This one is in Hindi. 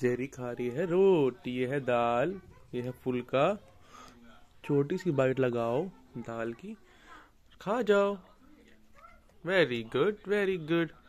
जेरी खा रही है रोटी यह है दाल ये है फुलका छोटी सी बाइट लगाओ दाल की खा जाओ वेरी गुड वेरी गुड